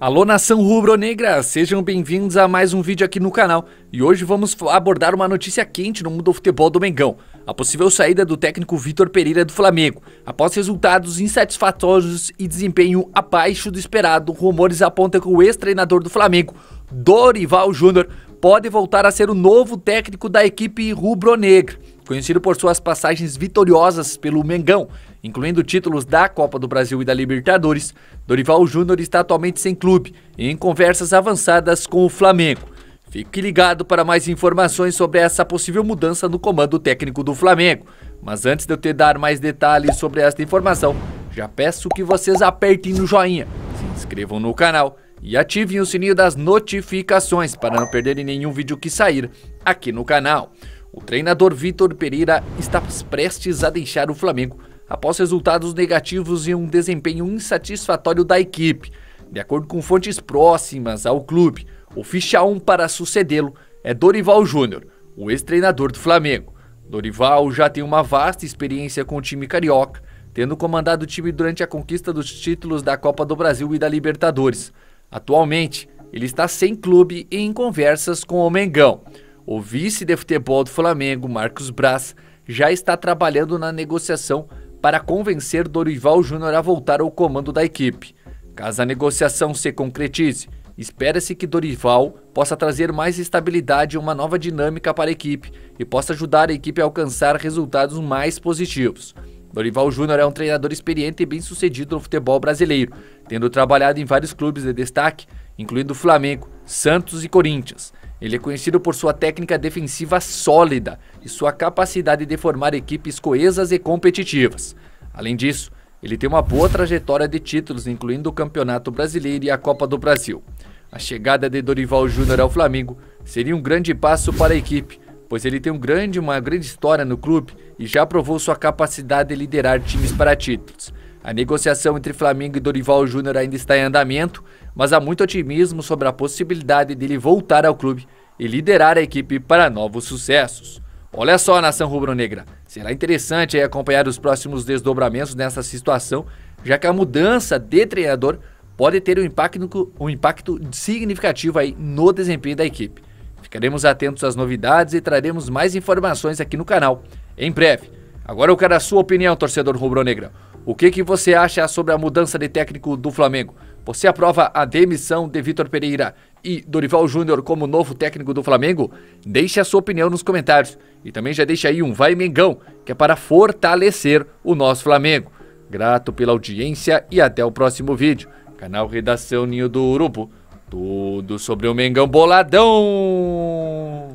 Alô nação rubro-negra, sejam bem-vindos a mais um vídeo aqui no canal e hoje vamos abordar uma notícia quente no mundo do futebol do Mengão, a possível saída do técnico Vitor Pereira do Flamengo. Após resultados insatisfatórios e desempenho abaixo do esperado, rumores apontam que o ex-treinador do Flamengo, Dorival Júnior, pode voltar a ser o novo técnico da equipe rubro-negra conhecido por suas passagens vitoriosas pelo Mengão, incluindo títulos da Copa do Brasil e da Libertadores, Dorival Júnior está atualmente sem clube e em conversas avançadas com o Flamengo. Fique ligado para mais informações sobre essa possível mudança no comando técnico do Flamengo. Mas antes de eu te dar mais detalhes sobre esta informação, já peço que vocês apertem no joinha, se inscrevam no canal e ativem o sininho das notificações para não perderem nenhum vídeo que sair aqui no canal. O treinador Vitor Pereira está prestes a deixar o Flamengo após resultados negativos e um desempenho insatisfatório da equipe. De acordo com fontes próximas ao clube, o ficha 1 para sucedê-lo é Dorival Júnior, o ex-treinador do Flamengo. Dorival já tem uma vasta experiência com o time carioca, tendo comandado o time durante a conquista dos títulos da Copa do Brasil e da Libertadores. Atualmente, ele está sem clube e em conversas com o Mengão. O vice de futebol do Flamengo, Marcos Braz, já está trabalhando na negociação para convencer Dorival Júnior a voltar ao comando da equipe. Caso a negociação se concretize, espera-se que Dorival possa trazer mais estabilidade e uma nova dinâmica para a equipe e possa ajudar a equipe a alcançar resultados mais positivos. Dorival Júnior é um treinador experiente e bem-sucedido no futebol brasileiro, tendo trabalhado em vários clubes de destaque, incluindo Flamengo, Santos e Corinthians. Ele é conhecido por sua técnica defensiva sólida e sua capacidade de formar equipes coesas e competitivas. Além disso, ele tem uma boa trajetória de títulos, incluindo o Campeonato Brasileiro e a Copa do Brasil. A chegada de Dorival Júnior ao Flamengo seria um grande passo para a equipe, pois ele tem um grande, uma grande história no clube e já provou sua capacidade de liderar times para títulos. A negociação entre Flamengo e Dorival Júnior ainda está em andamento, mas há muito otimismo sobre a possibilidade dele voltar ao clube e liderar a equipe para novos sucessos. Olha só, nação rubro-negra, será interessante acompanhar os próximos desdobramentos nessa situação, já que a mudança de treinador pode ter um impacto, um impacto significativo aí no desempenho da equipe. Ficaremos atentos às novidades e traremos mais informações aqui no canal em breve. Agora eu quero a sua opinião, torcedor rubro-negra. O que, que você acha sobre a mudança de técnico do Flamengo? Você aprova a demissão de Vitor Pereira e Dorival Júnior como novo técnico do Flamengo? Deixe a sua opinião nos comentários. E também já deixa aí um vai Mengão, que é para fortalecer o nosso Flamengo. Grato pela audiência e até o próximo vídeo. Canal Redação Ninho do Urubu. Tudo sobre o Mengão Boladão!